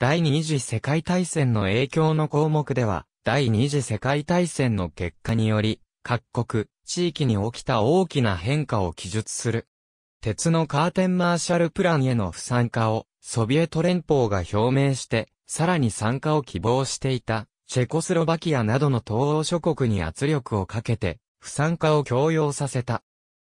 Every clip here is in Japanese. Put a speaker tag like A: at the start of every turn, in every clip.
A: 第二次世界大戦の影響の項目では、第二次世界大戦の結果により、各国、地域に起きた大きな変化を記述する。鉄のカーテンマーシャルプランへの不参加を、ソビエト連邦が表明して、さらに参加を希望していた、チェコスロバキアなどの東欧諸国に圧力をかけて、不参加を強要させた。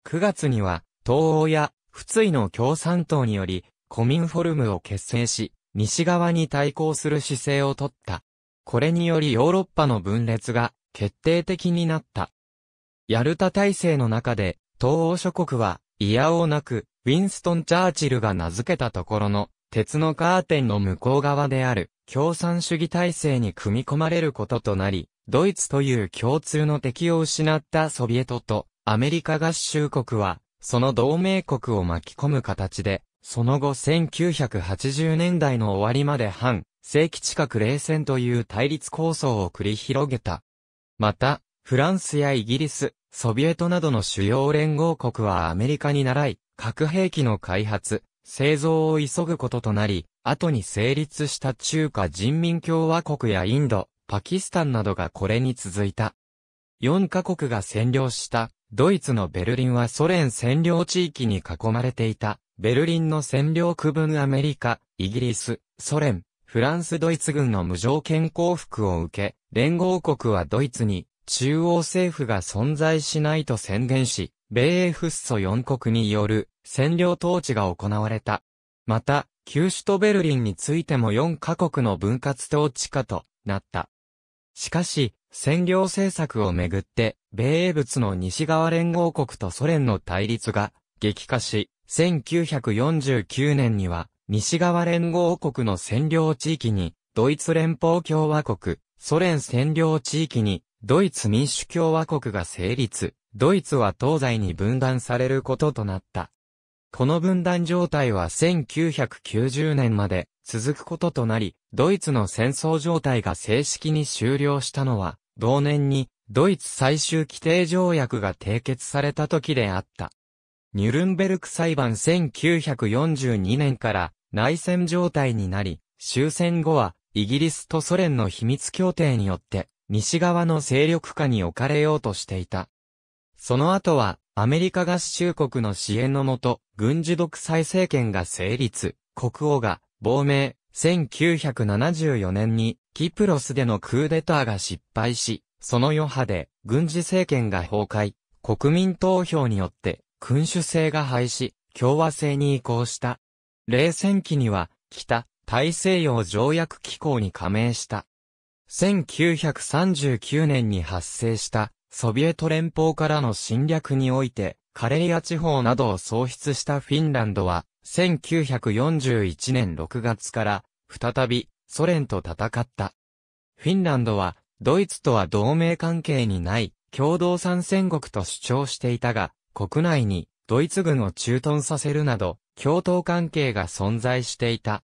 A: 9月には、東欧や、普通の共産党により、コミンフォルムを結成し、西側に対抗する姿勢をとった。これによりヨーロッパの分裂が決定的になった。ヤルタ体制の中で、東欧諸国は、いやおうなく、ウィンストン・チャーチルが名付けたところの、鉄のカーテンの向こう側である、共産主義体制に組み込まれることとなり、ドイツという共通の敵を失ったソビエトと、アメリカ合衆国は、その同盟国を巻き込む形で、その後1980年代の終わりまで半世紀近く冷戦という対立構想を繰り広げた。また、フランスやイギリス、ソビエトなどの主要連合国はアメリカに習い、核兵器の開発、製造を急ぐこととなり、後に成立した中華人民共和国やインド、パキスタンなどがこれに続いた。4カ国が占領した、ドイツのベルリンはソ連占領地域に囲まれていた。ベルリンの占領区分アメリカ、イギリス、ソ連、フランスドイツ軍の無条件降伏を受け、連合国はドイツに、中央政府が存在しないと宣言し、米英フッ素4国による占領統治が行われた。また、旧首都ベルリンについても4カ国の分割統治下となった。しかし、占領政策をめぐって、米英仏の西側連合国とソ連の対立が激化し、1949年には、西側連合国の占領地域に、ドイツ連邦共和国、ソ連占領地域に、ドイツ民主共和国が成立、ドイツは東西に分断されることとなった。この分断状態は1990年まで続くこととなり、ドイツの戦争状態が正式に終了したのは、同年にドイツ最終規定条約が締結された時であった。ニュルンベルク裁判1942年から内戦状態になり、終戦後はイギリスとソ連の秘密協定によって西側の勢力下に置かれようとしていた。その後はアメリカ合衆国の支援のもと軍事独裁政権が成立、国王が亡命、1974年にキプロスでのクーデターが失敗し、その余波で軍事政権が崩壊、国民投票によって君主制が廃止、共和制に移行した。冷戦期には、北、大西洋条約機構に加盟した。1939年に発生した、ソビエト連邦からの侵略において、カレリア地方などを創出したフィンランドは、1941年6月から、再び、ソ連と戦った。フィンランドは、ドイツとは同盟関係にない、共同参戦国と主張していたが、国内にドイツ軍を駐屯させるなど、共闘関係が存在していた。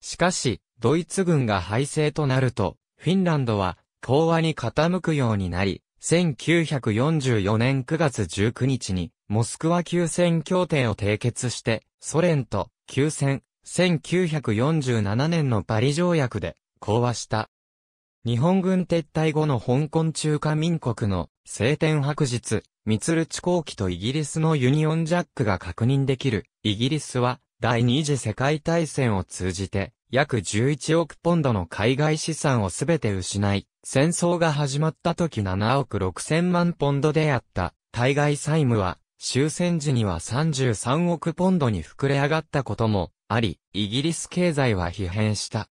A: しかし、ドイツ軍が敗勢となると、フィンランドは、講和に傾くようになり、1944年9月19日に、モスクワ休戦協定を締結して、ソ連と休戦、1947年のパリ条約で、講和した。日本軍撤退後の香港中華民国の晴天白日、ミツルチ後機とイギリスのユニオンジャックが確認できる。イギリスは第二次世界大戦を通じて約11億ポンドの海外資産をすべて失い、戦争が始まった時7億6千万ポンドであった対外債務は終戦時には33億ポンドに膨れ上がったこともあり、イギリス経済は疲弊した。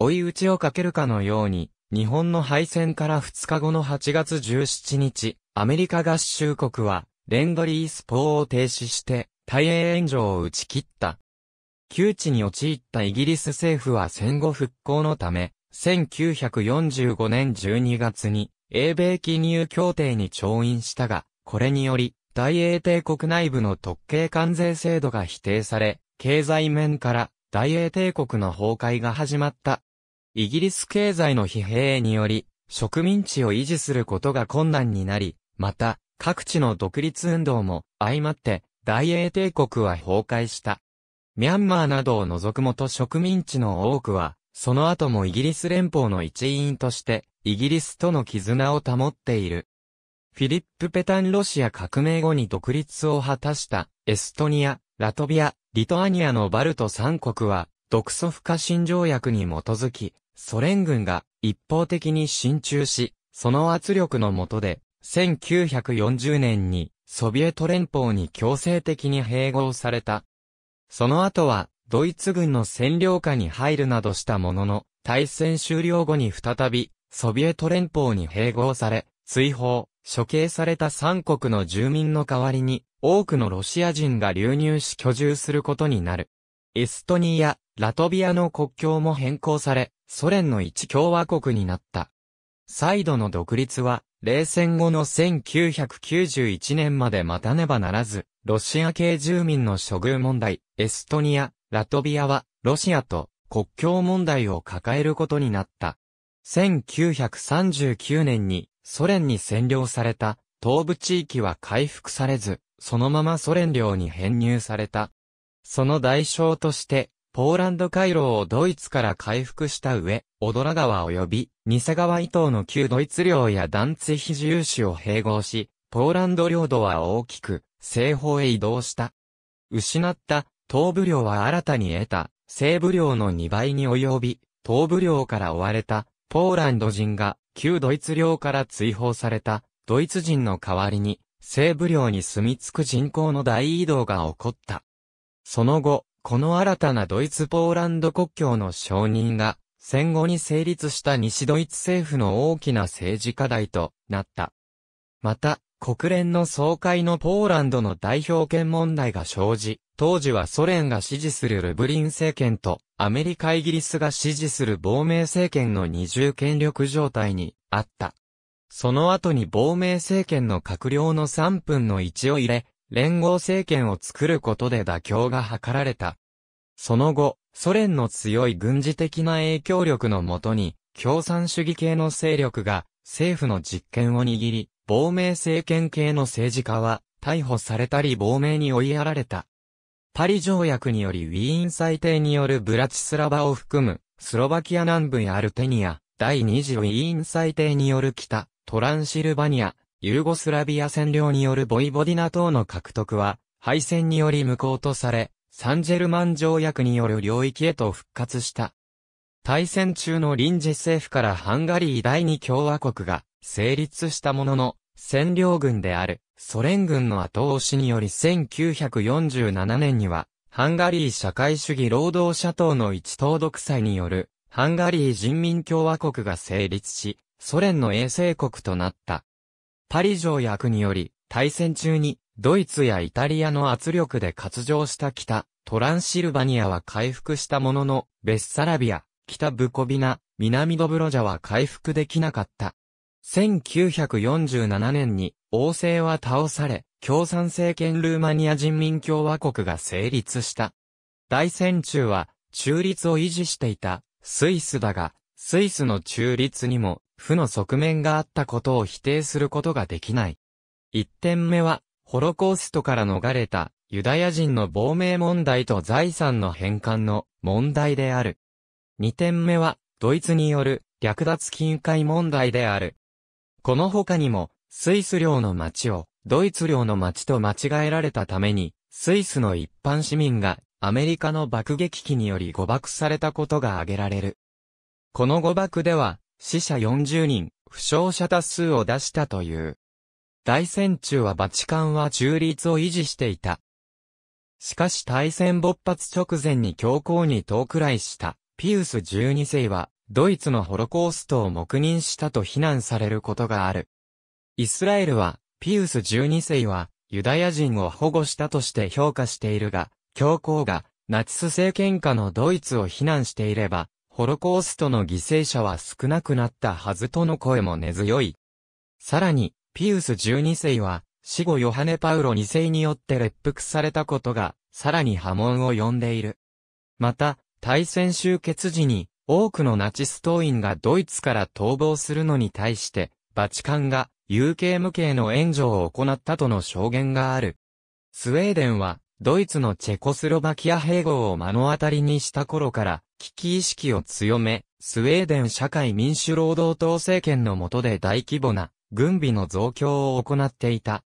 A: 追い打ちをかけるかのように、日本の敗戦から2日後の8月17日、アメリカ合衆国は、レンドリース法を停止して、大英援助を打ち切った。窮地に陥ったイギリス政府は戦後復興のため、1945年12月に、英米記入協定に調印したが、これにより、大英帝国内部の特権関税制度が否定され、経済面から大英帝国の崩壊が始まった。イギリス経済の疲弊により、植民地を維持することが困難になり、また、各地の独立運動も相まって大英帝国は崩壊した。ミャンマーなどを除く元植民地の多くは、その後もイギリス連邦の一員として、イギリスとの絆を保っている。フィリップ・ペタンロシア革命後に独立を果たしたエストニア、ラトビア、リトアニアのバルト三国は、独ソ不可侵条約に基づき、ソ連軍が一方的に進駐し、その圧力の下で1940年にソビエト連邦に強制的に併合された。その後はドイツ軍の占領下に入るなどしたものの、大戦終了後に再びソビエト連邦に併合され、追放、処刑された三国の住民の代わりに多くのロシア人が流入し居住することになる。エストニア、ラトビアの国境も変更され、ソ連の一共和国になった。再度の独立は、冷戦後の1991年まで待たねばならず、ロシア系住民の処遇問題、エストニア、ラトビアは、ロシアと国境問題を抱えることになった。1939年にソ連に占領された東部地域は回復されず、そのままソ連領に編入された。その代償としてポーランド回廊をドイツから回復した上、オドラ川及び、ニセ川伊東の旧ドイツ領やダンツヒジューシを併合し、ポーランド領土は大きく、西方へ移動した。失った、東部領は新たに得た、西部領の2倍に及び、東部領から追われた、ポーランド人が、旧ドイツ領から追放された、ドイツ人の代わりに、西部領に住み着く人口の大移動が起こった。その後、この新たなドイツポーランド国境の承認が、戦後に成立した西ドイツ政府の大きな政治課題となった。また、国連の総会のポーランドの代表権問題が生じ、当時はソ連が支持するルブリン政権とアメリカイギリスが支持する亡命政権の二重権力状態にあった。その後に亡命政権の閣僚の3分の1を入れ、連合政権を作ることで妥協が図られた。その後、ソ連の強い軍事的な影響力のもとに、共産主義系の勢力が政府の実権を握り、亡命政権系の政治家は逮捕されたり亡命に追いやられた。パリ条約によりウィーン裁定によるブラチスラバを含むスロバキア南部やアルテニア、第二次ウィーン裁定による北、トランシルバニア、ユルゴスラビア占領によるボイボディナ等の獲得は、敗戦により無効とされ、サンジェルマン条約による領域へと復活した。大戦中の臨時政府からハンガリー第二共和国が成立したものの、占領軍であるソ連軍の後押しにより1947年には、ハンガリー社会主義労働者党の一党独裁によるハンガリー人民共和国が成立し、ソ連の衛星国となった。パリ条約により、大戦中に、ドイツやイタリアの圧力で割譲した北、トランシルバニアは回復したものの、ベッサラビア、北ブコビナ、南ドブロジャは回復できなかった。1947年に、王政は倒され、共産政権ルーマニア人民共和国が成立した。大戦中は、中立を維持していた、スイスだが、スイスの中立にも負の側面があったことを否定することができない。一点目は、ホロコーストから逃れたユダヤ人の亡命問題と財産の返還の問題である。二点目は、ドイツによる略奪金塊問題である。この他にも、スイス領の町をドイツ領の町と間違えられたために、スイスの一般市民がアメリカの爆撃機により誤爆されたことが挙げられる。この誤爆では、死者40人、負傷者多数を出したという。大戦中はバチカンは中立を維持していた。しかし大戦勃発直前に教皇に遠くらいしたピウス12世はドイツのホロコーストを黙認したと非難されることがある。イスラエルはピウス12世はユダヤ人を保護したとして評価しているが、教皇がナチス政権下のドイツを非難していれば、ホロコーストの犠牲者は少なくなったはずとの声も根強い。さらに、ピウス12世は、死後ヨハネ・パウロ2世によって列服されたことが、さらに波紋を呼んでいる。また、大戦終結時に、多くのナチス党員がドイツから逃亡するのに対して、バチカンが、有形無形の援助を行ったとの証言がある。スウェーデンは、ドイツのチェコスロバキア併合を目の当たりにした頃から、危機意識を強め、スウェーデン社会民主労働党政権の下で大規模な軍備の増強を行っていた。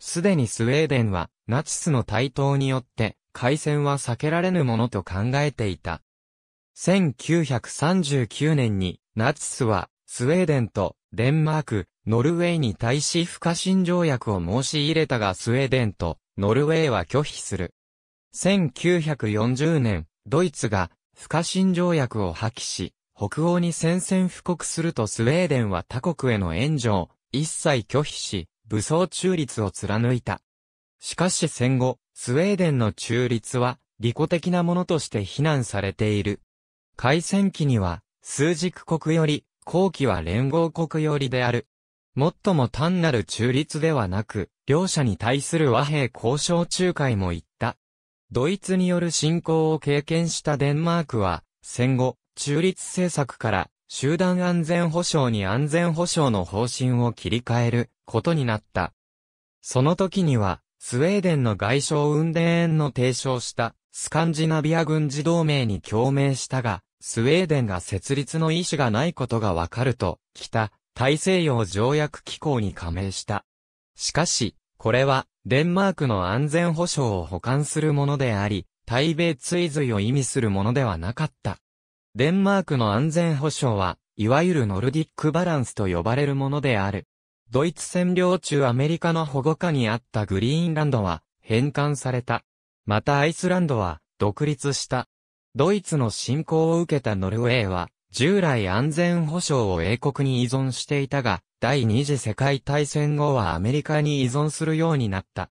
A: すでにスウェーデンはナチスの台頭によって開戦は避けられぬものと考えていた。1939年にナチスはスウェーデンとデンマーク、ノルウェーに対し不可侵条約を申し入れたがスウェーデンとノルウェーは拒否する。1940年、ドイツが不可侵条約を破棄し、北欧に宣戦布告するとスウェーデンは他国への援助を一切拒否し、武装中立を貫いた。しかし戦後、スウェーデンの中立は利己的なものとして非難されている。開戦期には、数軸国より、後期は連合国よりである。もっとも単なる中立ではなく、両者に対する和平交渉仲介も言った。ドイツによる侵攻を経験したデンマークは、戦後、中立政策から集団安全保障に安全保障の方針を切り替えることになった。その時には、スウェーデンの外相ウンデーンの提唱したスカンジナビア軍事同盟に共鳴したが、スウェーデンが設立の意思がないことがわかると、北大西洋条約機構に加盟した。しかし、これはデンマークの安全保障を補完するものであり、対米追随を意味するものではなかった。デンマークの安全保障は、いわゆるノルディックバランスと呼ばれるものである。ドイツ占領中アメリカの保護下にあったグリーンランドは返還された。またアイスランドは独立した。ドイツの侵攻を受けたノルウェーは従来安全保障を英国に依存していたが、第二次世界大戦後はアメリカに依存するようになった。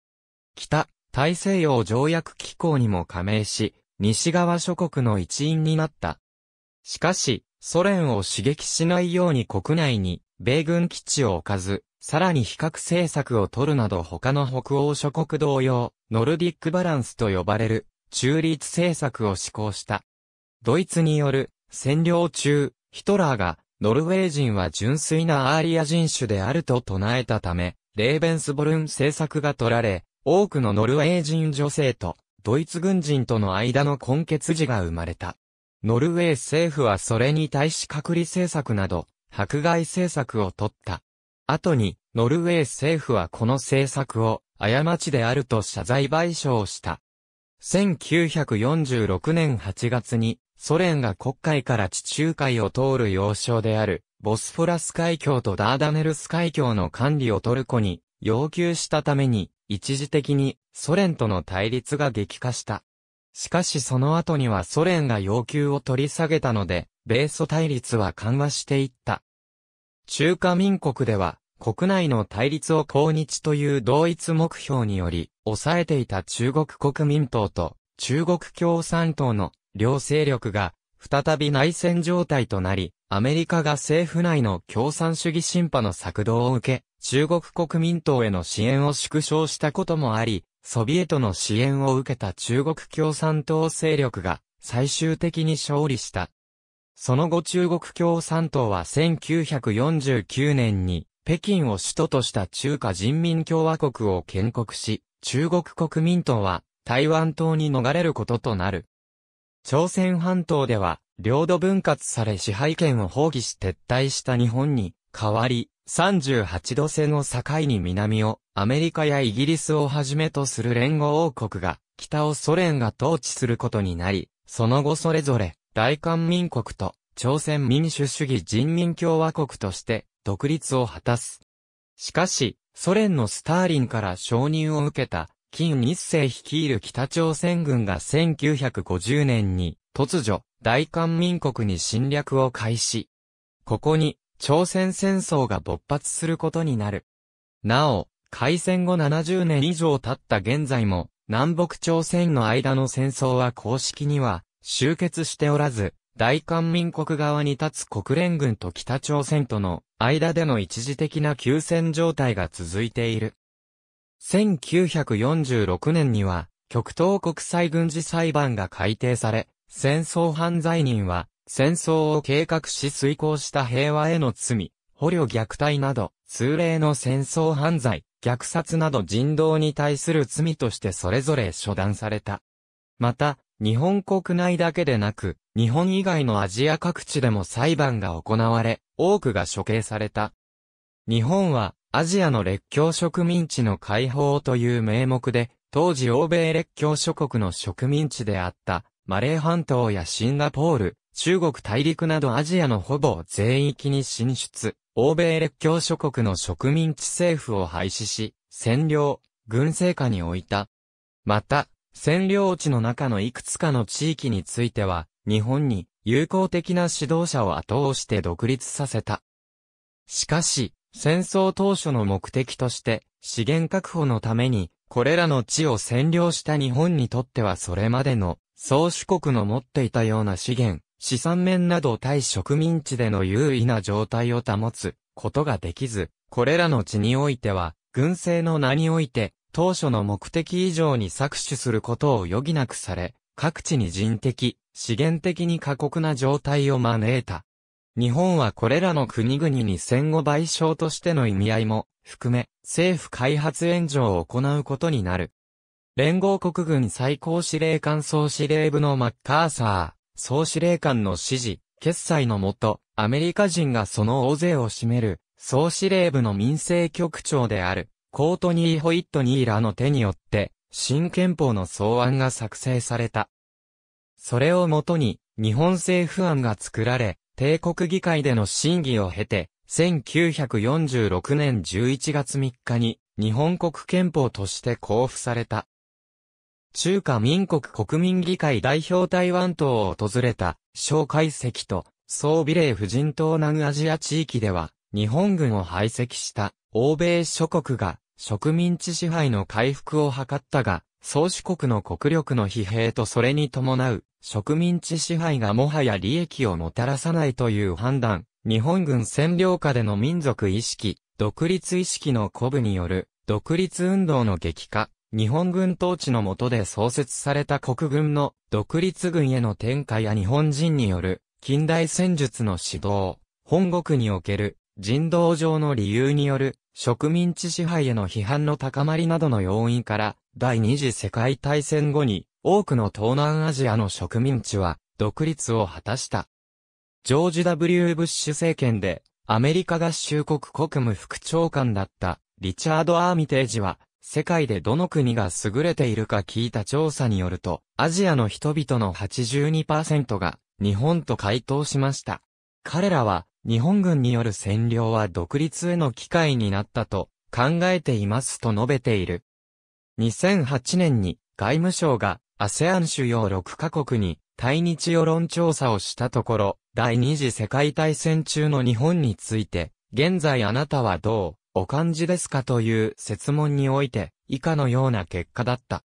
A: 北、大西洋条約機構にも加盟し、西側諸国の一員になった。しかし、ソ連を刺激しないように国内に米軍基地を置かず、さらに比較政策を取るなど他の北欧諸国同様、ノルディックバランスと呼ばれる中立政策を施行した。ドイツによる占領中、ヒトラーがノルウェー人は純粋なアーリア人種であると唱えたため、レーベンスボルン政策が取られ、多くのノルウェー人女性とドイツ軍人との間の根血児が生まれた。ノルウェー政府はそれに対し隔離政策など、迫害政策を取った。後に、ノルウェー政府はこの政策を、過ちであると謝罪賠償をした。1946年8月に、ソ連が黒海から地中海を通る要衝である、ボスフォラス海峡とダーダネルス海峡の管理をトルコに要求したために、一時的にソ連との対立が激化した。しかしその後にはソ連が要求を取り下げたので、米ソ対立は緩和していった。中華民国では、国内の対立を抗日という同一目標により、抑えていた中国国民党と中国共産党の両勢力が再び内戦状態となり、アメリカが政府内の共産主義審判の策動を受け、中国国民党への支援を縮小したこともあり、ソビエトの支援を受けた中国共産党勢力が最終的に勝利した。その後中国共産党は1949年に北京を首都とした中華人民共和国を建国し、中国国民党は台湾島に逃れることとなる。朝鮮半島では、領土分割され支配権を放棄し撤退した日本に、代わり、38度線を境に南を、アメリカやイギリスをはじめとする連合王国が、北をソ連が統治することになり、その後それぞれ、大韓民国と、朝鮮民主主義人民共和国として、独立を果たす。しかし、ソ連のスターリンから承認を受けた金日成率いる北朝鮮軍が1950年に突如、大韓民国に侵略を開始。ここに、朝鮮戦争が勃発することになる。なお、開戦後70年以上経った現在も、南北朝鮮の間の戦争は公式には終結しておらず、大韓民国側に立つ国連軍と北朝鮮との間での一時的な休戦状態が続いている。1946年には、極東国際軍事裁判が改定され、戦争犯罪人は、戦争を計画し遂行した平和への罪、捕虜虐待など、通例の戦争犯罪、虐殺など人道に対する罪としてそれぞれ処断された。また、日本国内だけでなく、日本以外のアジア各地でも裁判が行われ、多くが処刑された。日本は、アジアの列強植民地の解放という名目で、当時欧米列強諸国の植民地であったマレー半島やシンガポール、中国大陸などアジアのほぼ全域に進出、欧米列強諸国の植民地政府を廃止し、占領、軍政下に置いた。また、占領地の中のいくつかの地域については、日本に友好的な指導者を後押して独立させた。しかし、戦争当初の目的として、資源確保のために、これらの地を占領した日本にとってはそれまでの、宗主国の持っていたような資源、資産面など対植民地での優位な状態を保つことができず、これらの地においては、軍政の名において、当初の目的以上に搾取することを余儀なくされ、各地に人的、資源的に過酷な状態を招いた。日本はこれらの国々に戦後賠償としての意味合いも含め、政府開発援助を行うことになる。連合国軍最高司令官総司令部のマッカーサー、総司令官の指示、決裁のもと、アメリカ人がその大勢を占める、総司令部の民政局長である、コートニー・ホイットニーらの手によって、新憲法の草案が作成された。それをもとに、日本政府案が作られ、帝国議会での審議を経て、1946年11月3日に日本国憲法として交付された。中華民国国民議会代表台湾島を訪れた、蒋介石と、総美霊婦人島南アジア地域では、日本軍を排斥した、欧米諸国が、植民地支配の回復を図ったが、宗主国の国力の疲弊とそれに伴う植民地支配がもはや利益をもたらさないという判断、日本軍占領下での民族意識、独立意識の鼓舞による独立運動の激化、日本軍統治の下で創設された国軍の独立軍への転嫁や日本人による近代戦術の指導、本国における人道上の理由による植民地支配への批判の高まりなどの要因から、第二次世界大戦後に多くの東南アジアの植民地は独立を果たした。ジョージ・ W・ ブッシュ政権でアメリカ合衆国国務副長官だったリチャード・アーミテージは世界でどの国が優れているか聞いた調査によると、アジアの人々の82%が日本と回答しました。彼らは日本軍による占領は独立への機会になったと考えていますと述べている。2008年に外務省が ASEAN 主要6カ国に対日世論調査をしたところ、第二次世界大戦中の日本について、現在あなたはどうお感じですかという説問において、以下のような結果だった。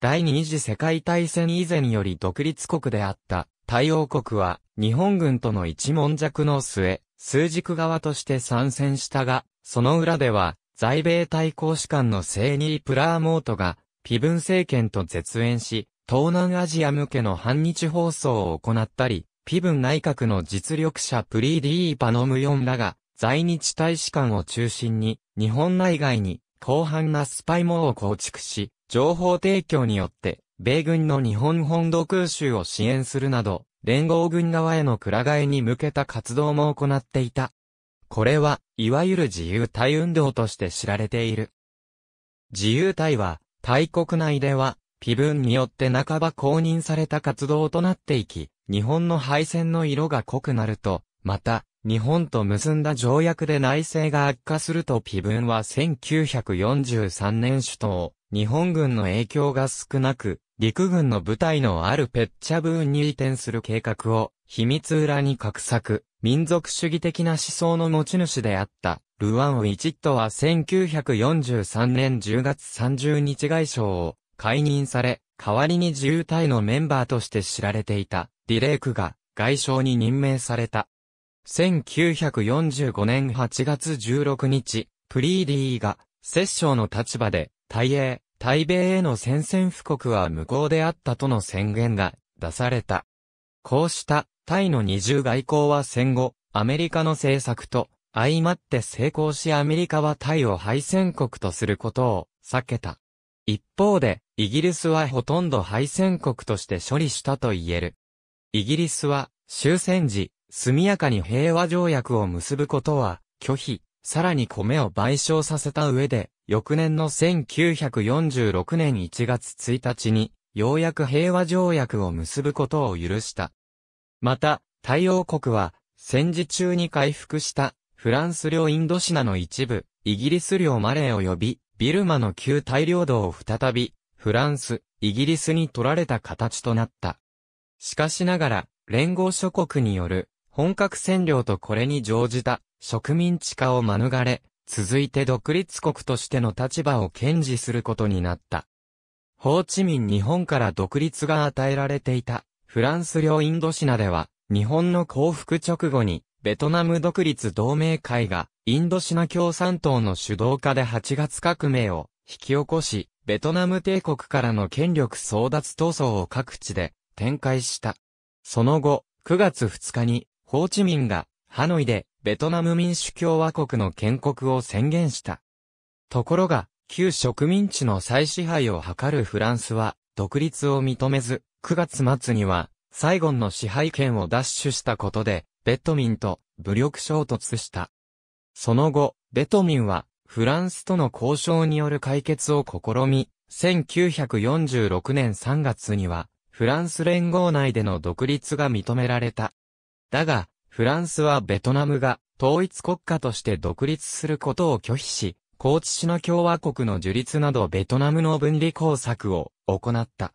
A: 第二次世界大戦以前より独立国であった対王国は日本軍との一悶弱の末、数軸側として参戦したが、その裏では、在米対抗士官のセーニー・プラーモートが、ピブン政権と絶縁し、東南アジア向けの反日放送を行ったり、ピブン内閣の実力者プリーディー・パノムヨンらが、在日大使館を中心に、日本内外に、広範なスパイ網を構築し、情報提供によって、米軍の日本本土空襲を支援するなど、連合軍側へのくら替えに向けた活動も行っていた。これは、いわゆる自由体運動として知られている。自由体は、大国内では、ピ分によって半ば公認された活動となっていき、日本の敗戦の色が濃くなると、また、日本と結んだ条約で内政が悪化するとピ分は1943年首都を、日本軍の影響が少なく、陸軍の部隊のあるペッチャブーンに移転する計画を、秘密裏に画策、民族主義的な思想の持ち主であった、ルワン・ウィチットは1943年10月30日外相を解任され、代わりに自由隊のメンバーとして知られていた、ディレイクが外相に任命された。1945年8月16日、プリーディーが、摂政の立場で、大英、対米への宣戦布告は無効であったとの宣言が出された。こうしたタイの二重外交は戦後、アメリカの政策と相まって成功しアメリカはタイを敗戦国とすることを避けた。一方で、イギリスはほとんど敗戦国として処理したと言える。イギリスは終戦時、速やかに平和条約を結ぶことは拒否、さらに米を賠償させた上で、翌年の1946年1月1日に、ようやく平和条約を結ぶことを許した。また、太陽国は、戦時中に回復したフランス領インドシナの一部、イギリス領マレー及び、ビルマの旧大領土を再び、フランス、イギリスに取られた形となった。しかしながら、連合諸国による本格占領とこれに乗じた植民地化を免れ、続いて独立国としての立場を堅持することになった。ホーチミン日本から独立が与えられていた、フランス領インドシナでは、日本の降伏直後に、ベトナム独立同盟会が、インドシナ共産党の主導下で8月革命を引き起こし、ベトナム帝国からの権力争奪闘争を各地で展開した。その後、9月2日に、ホーチミンが、ハノイで、ベトナム民主共和国の建国を宣言した。ところが、旧植民地の再支配を図るフランスは、独立を認めず、9月末には、サイゴンの支配権を奪取したことで、ベトミンと武力衝突した。その後、ベトミンは、フランスとの交渉による解決を試み、1946年3月には、フランス連合内での独立が認められた。だが、フランスはベトナムが統一国家として独立することを拒否し、高知市の共和国の樹立などベトナムの分離工作を行った。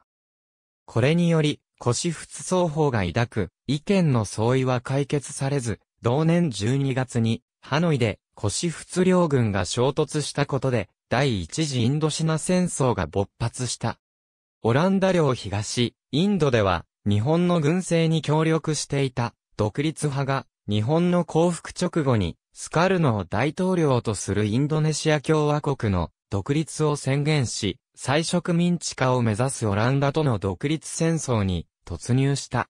A: これにより、腰仏双方が抱く意見の相違は解決されず、同年12月にハノイで腰仏両軍が衝突したことで、第一次インドシナ戦争が勃発した。オランダ領東、インドでは日本の軍政に協力していた独立派が、日本の降伏直後に、スカルノを大統領とするインドネシア共和国の独立を宣言し、再植民地化を目指すオランダとの独立戦争に突入した。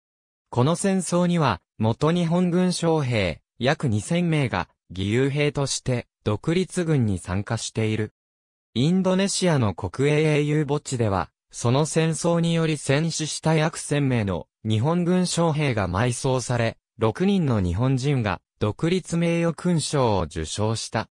A: この戦争には、元日本軍将兵、約2000名が、義勇兵として、独立軍に参加している。インドネシアの国営英雄墓地では、その戦争により戦死した約1000名の日本軍将兵が埋葬され、6人の日本人が独立名誉勲章を受章した。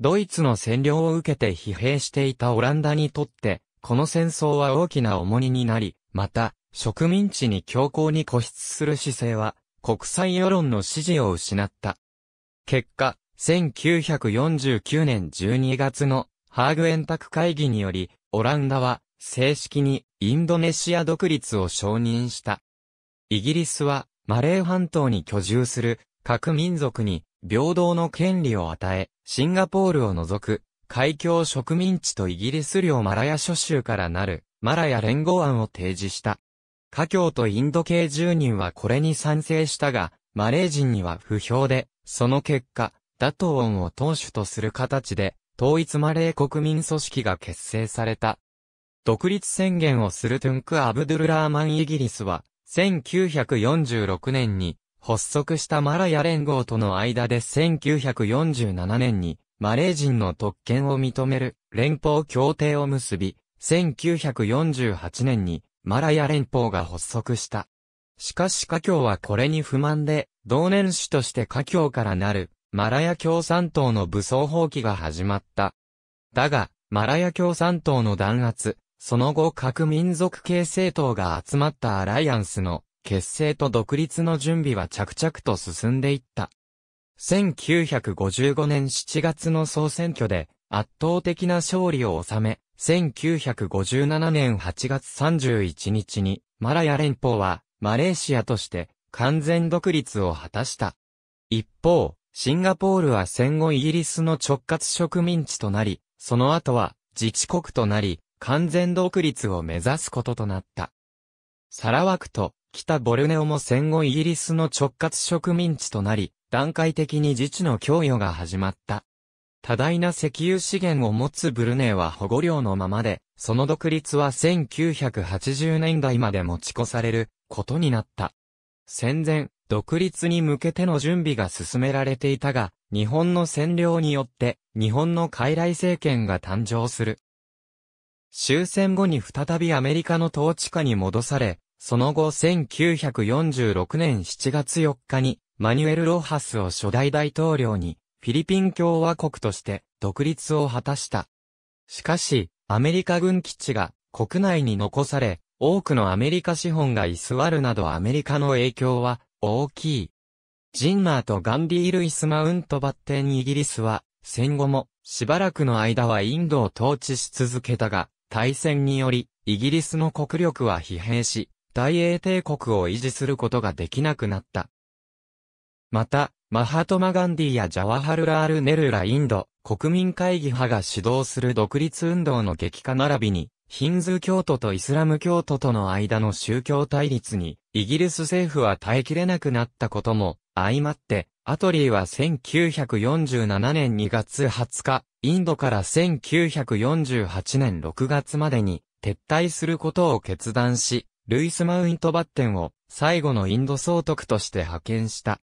A: ドイツの占領を受けて疲弊していたオランダにとって、この戦争は大きな重荷になり、また、植民地に強硬に固執する姿勢は、国際世論の支持を失った。結果、1949年12月のハーグ円卓会議により、オランダは正式にインドネシア独立を承認した。イギリスはマレー半島に居住する各民族に平等の権利を与え、シンガポールを除く海峡植民地とイギリス領マラヤ諸州からなるマラヤ連合案を提示した。華僑とインド系住人はこれに賛成したが、マレー人には不評で、その結果、打倒音を党首とする形で、統一マレー国民組織が結成された。独立宣言をするトゥンク・アブドゥルラーマンイギリスは、1946年に発足したマラヤ連合との間で1947年にマレー人の特権を認める連邦協定を結び、1948年にマラヤ連邦が発足した。しかし華僑はこれに不満で、同年主として華僑からなるマラヤ共産党の武装放棄が始まった。だが、マラヤ共産党の弾圧、その後各民族系政党が集まったアライアンスの結成と独立の準備は着々と進んでいった。1955年7月の総選挙で圧倒的な勝利を収め、1957年8月31日にマラヤ連邦はマレーシアとして完全独立を果たした。一方、シンガポールは戦後イギリスの直轄植民地となり、その後は自治国となり、完全独立を目指すこととなった。サラワクと北ボルネオも戦後イギリスの直轄植民地となり、段階的に自治の供与が始まった。多大な石油資源を持つブルネーは保護領のままで、その独立は1980年代まで持ち越されることになった。戦前、独立に向けての準備が進められていたが、日本の占領によって、日本の傀儡政権が誕生する。終戦後に再びアメリカの統治下に戻され、その後1946年7月4日に、マニュエル・ロハスを初代大統領に、フィリピン共和国として独立を果たした。しかし、アメリカ軍基地が国内に残され、多くのアメリカ資本が居座るなどアメリカの影響は大きい。ジンマーとガンディ・ルイス・マウント・バッテンイギリスは、戦後もしばらくの間はインドを統治し続けたが、大戦により、イギリスの国力は疲弊し、大英帝国を維持することができなくなった。また、マハトマ・ガンディやジャワハルラール・ネルラインド、国民会議派が指導する独立運動の激化並びに、ヒンズー教徒とイスラム教徒との間の宗教対立に、イギリス政府は耐えきれなくなったことも、相まって、アトリーは1947年2月20日、インドから1948年6月までに撤退することを決断し、ルイス・マウント・バッテンを最後のインド総督として派遣した。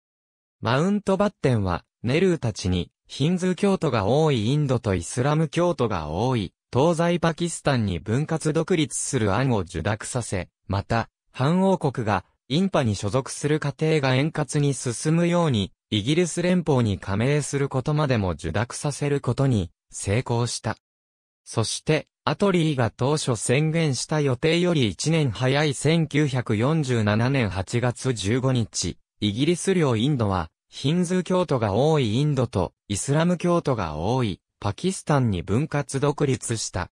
A: マウント・バッテンは、ネルーたちに、ヒンズー教徒が多いインドとイスラム教徒が多い、東西パキスタンに分割独立する案を受諾させ、また、反王国が、インパに所属する過程が円滑に進むように、イギリス連邦に加盟することまでも受諾させることに成功した。そして、アトリーが当初宣言した予定より1年早い1947年8月15日、イギリス領インドは、ヒンズー教徒が多いインドとイスラム教徒が多いパキスタンに分割独立した。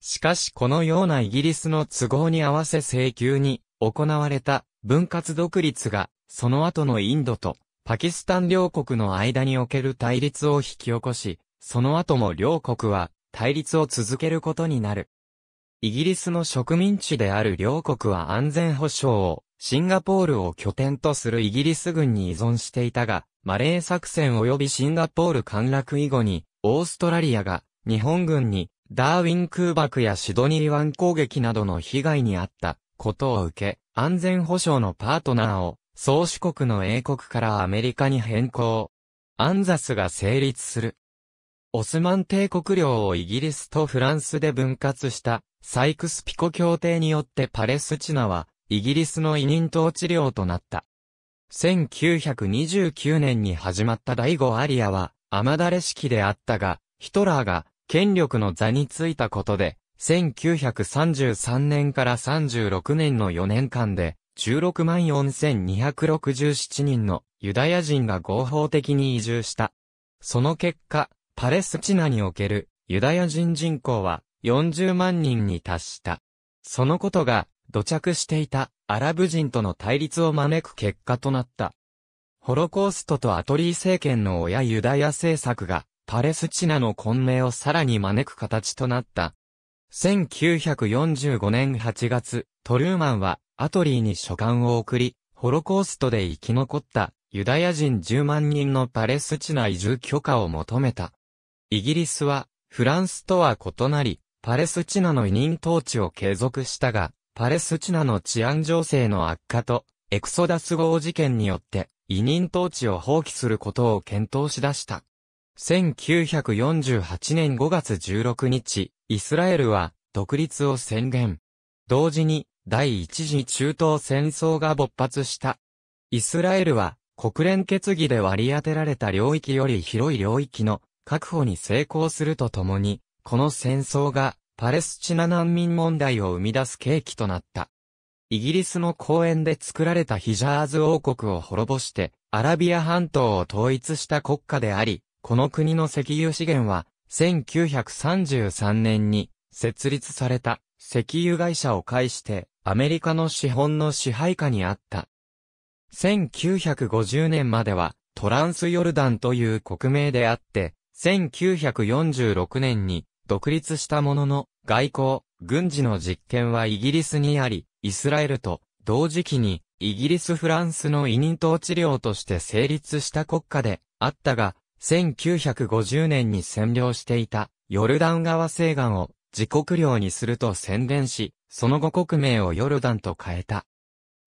A: しかしこのようなイギリスの都合に合わせ請求に行われた分割独立がその後のインドとパキスタン両国の間における対立を引き起こし、その後も両国は対立を続けることになる。イギリスの植民地である両国は安全保障をシンガポールを拠点とするイギリス軍に依存していたが、マレー作戦及びシンガポール陥落以後に、オーストラリアが日本軍にダーウィン空爆やシドニー湾攻撃などの被害に遭ったことを受け、安全保障のパートナーを宗主国の英国からアメリカに変更。アンザスが成立する。オスマン帝国領をイギリスとフランスで分割したサイクスピコ協定によってパレスチナはイギリスの委任統治領となった。1929年に始まった第5アリアは雨だれ式であったが、ヒトラーが権力の座についたことで、1933年から36年の4年間で、16万4267人のユダヤ人が合法的に移住した。その結果、パレスチナにおけるユダヤ人人口は40万人に達した。そのことが土着していたアラブ人との対立を招く結果となった。ホロコーストとアトリー政権の親ユダヤ政策がパレスチナの混迷をさらに招く形となった。1945年8月、トルーマンはアトリーに書簡を送り、ホロコーストで生き残ったユダヤ人10万人のパレスチナ移住許可を求めた。イギリスはフランスとは異なり、パレスチナの委任統治を継続したが、パレスチナの治安情勢の悪化と、エクソダス号事件によって、委任統治を放棄することを検討しだした。1948年5月16日、イスラエルは独立を宣言。同時に第一次中東戦争が勃発した。イスラエルは、国連決議で割り当てられた領域より広い領域の確保に成功するとともに、この戦争がパレスチナ難民問題を生み出す契機となった。イギリスの公園で作られたヒジャーズ王国を滅ぼして、アラビア半島を統一した国家であり、この国の石油資源は、1933年に設立された石油会社を介して、アメリカの資本の支配下にあった。1950年まではトランスヨルダンという国名であって、1946年に独立したものの外交、軍事の実権はイギリスにあり、イスラエルと同時期にイギリス・フランスの委任統治領として成立した国家であったが、1950年に占領していたヨルダン川西岸を自国領にすると宣伝し、その後国名をヨルダンと変えた。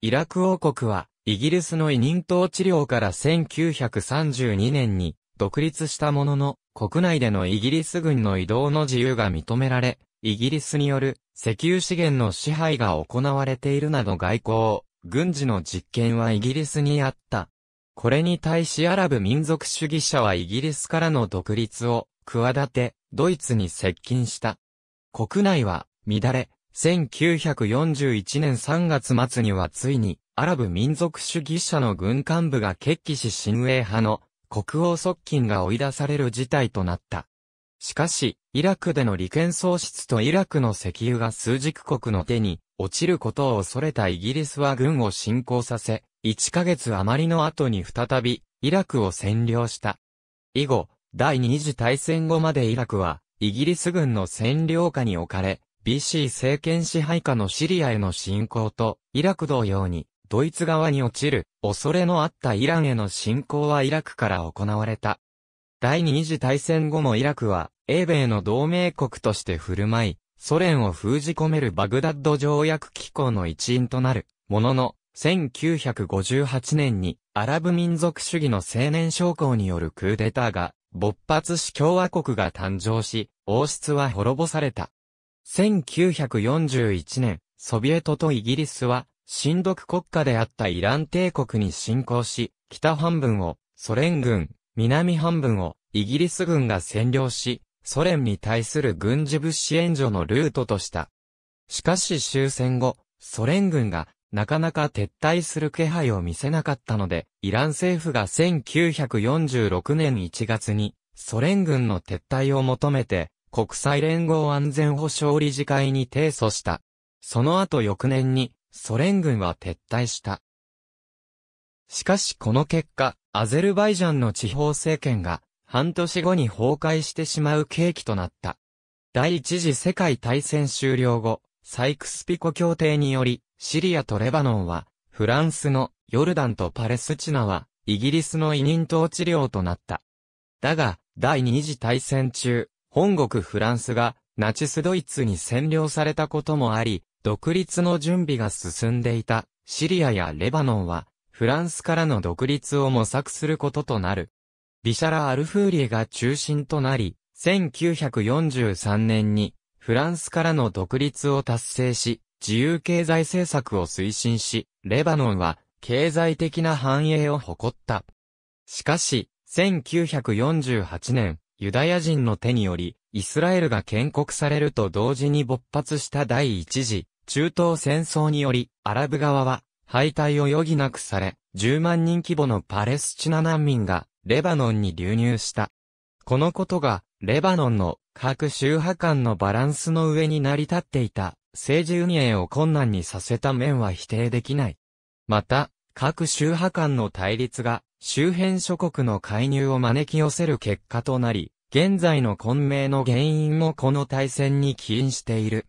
A: イラク王国は、イギリスの委任統治領から1932年に独立したものの、国内でのイギリス軍の移動の自由が認められ、イギリスによる石油資源の支配が行われているなど外交、軍事の実験はイギリスにあった。これに対しアラブ民族主義者はイギリスからの独立を企て、ドイツに接近した。国内は乱れ、1941年3月末にはついに、アラブ民族主義者の軍幹部が決起し親衛派の国王側近が追い出される事態となった。しかし、イラクでの利権喪失とイラクの石油が数軸国の手に落ちることを恐れたイギリスは軍を侵攻させ、1ヶ月余りの後に再び、イラクを占領した。以後、第二次大戦後までイラクは、イギリス軍の占領下に置かれ、BC 政権支配下のシリアへの侵攻と、イラク同様に、ドイツ側に落ちる、恐れのあったイランへの侵攻はイラクから行われた。第二次大戦後もイラクは、英米の同盟国として振る舞い、ソ連を封じ込めるバグダッド条約機構の一員となる、ものの、1958年にアラブ民族主義の青年将校によるクーデターが勃発し共和国が誕生し、王室は滅ぼされた。1941年、ソビエトとイギリスは、親独国家であったイラン帝国に侵攻し、北半分をソ連軍、南半分をイギリス軍が占領し、ソ連に対する軍事物資援助のルートとした。しかし終戦後、ソ連軍がなかなか撤退する気配を見せなかったので、イラン政府が1946年1月にソ連軍の撤退を求めて国際連合安全保障理事会に提訴した。その後翌年に、ソ連軍は撤退した。しかしこの結果、アゼルバイジャンの地方政権が、半年後に崩壊してしまう契機となった。第一次世界大戦終了後、サイクスピコ協定により、シリアとレバノンは、フランスのヨルダンとパレスチナは、イギリスの委任統治領となった。だが、第二次大戦中、本国フランスがナチスドイツに占領されたこともあり、独立の準備が進んでいたシリアやレバノンは、フランスからの独立を模索することとなる。ビシャラ・アルフーリエが中心となり、1943年にフランスからの独立を達成し、自由経済政策を推進し、レバノンは経済的な繁栄を誇った。しかし、1948年、ユダヤ人の手により、イスラエルが建国されると同時に勃発した第一次、中東戦争により、アラブ側は、敗退を余儀なくされ、10万人規模のパレスチナ難民が、レバノンに流入した。このことが、レバノンの各宗派間のバランスの上に成り立っていた政治運営を困難にさせた面は否定できない。また、各宗派間の対立が周辺諸国の介入を招き寄せる結果となり、現在の混迷の原因もこの大戦に起因している。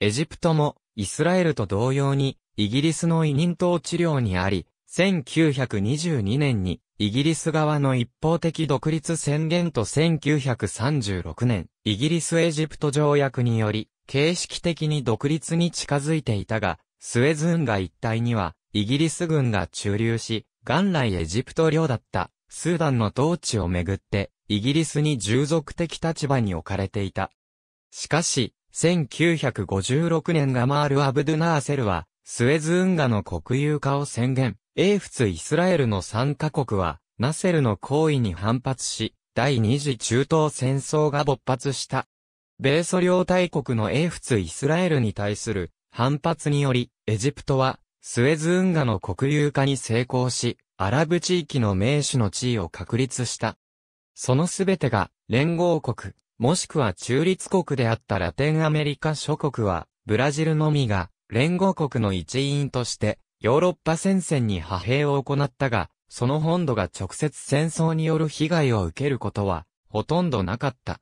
A: エジプトも、イスラエルと同様に、イギリスの委任統治領にあり、1922年に、イギリス側の一方的独立宣言と1936年、イギリスエジプト条約により、形式的に独立に近づいていたが、スエズ運河一帯には、イギリス軍が駐留し、元来エジプト領だったスーダンの統治をめぐって、イギリスに従属的立場に置かれていた。しかし、1956年ガマール・アブドゥナーセルは、スエズ運河の国有化を宣言。英仏イスラエルの参カ国は、ナセルの行為に反発し、第二次中東戦争が勃発した。米ソ領大国の英仏イスラエルに対する反発により、エジプトはスエズ運河の国有化に成功し、アラブ地域の名手の地位を確立した。そのすべてが連合国、もしくは中立国であったラテンアメリカ諸国は、ブラジルのみが連合国の一員としてヨーロッパ戦線に派兵を行ったが、その本土が直接戦争による被害を受けることはほとんどなかった。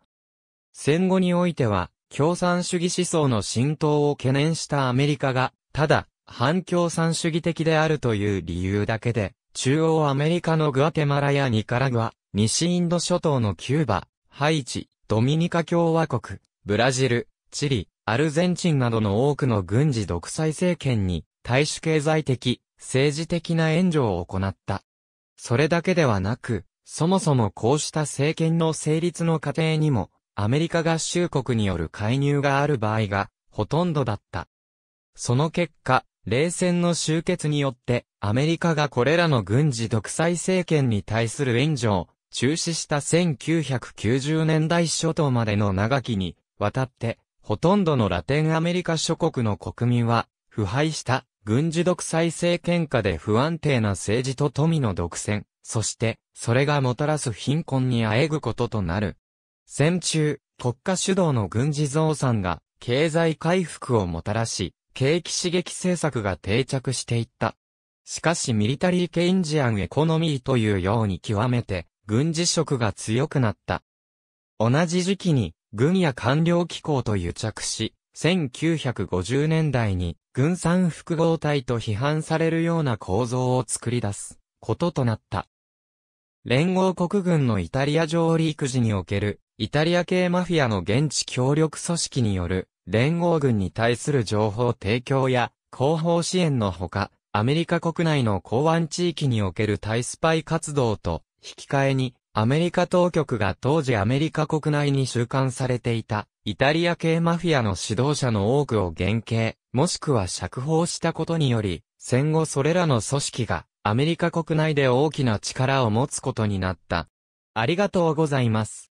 A: 戦後においては共産主義思想の浸透を懸念したアメリカが、ただ反共産主義的であるという理由だけで、中央アメリカのグアテマラやニカラグア、西インド諸島のキューバ、ハイチ、ドミニカ共和国、ブラジル、チリ、アルゼンチンなどの多くの軍事独裁政権に、大主経済的、政治的な援助を行った。それだけではなく、そもそもこうした政権の成立の過程にも、アメリカ合衆国による介入がある場合が、ほとんどだった。その結果、冷戦の終結によって、アメリカがこれらの軍事独裁政権に対する援助を中止した1990年代初頭までの長きにわたって、ほとんどのラテンアメリカ諸国の国民は、腐敗した軍事独裁政権下で不安定な政治と富の独占、そして、それがもたらす貧困にあえぐこととなる。戦中、国家主導の軍事増産が、経済回復をもたらし、景気刺激政策が定着していった。しかしミリタリー・ケインジアン・エコノミーというように極めて軍事色が強くなった。同じ時期に軍や官僚機構と癒着し、1950年代に軍産複合体と批判されるような構造を作り出すこととなった。連合国軍のイタリア上陸時におけるイタリア系マフィアの現地協力組織による連合軍に対する情報提供や後方支援のほか、アメリカ国内の港湾地域における対スパイ活動と引き換えに、アメリカ当局が当時アメリカ国内に収監されていた、イタリア系マフィアの指導者の多くを減刑、もしくは釈放したことにより、戦後それらの組織が、アメリカ国内で大きな力を持つことになった。ありがとうございます。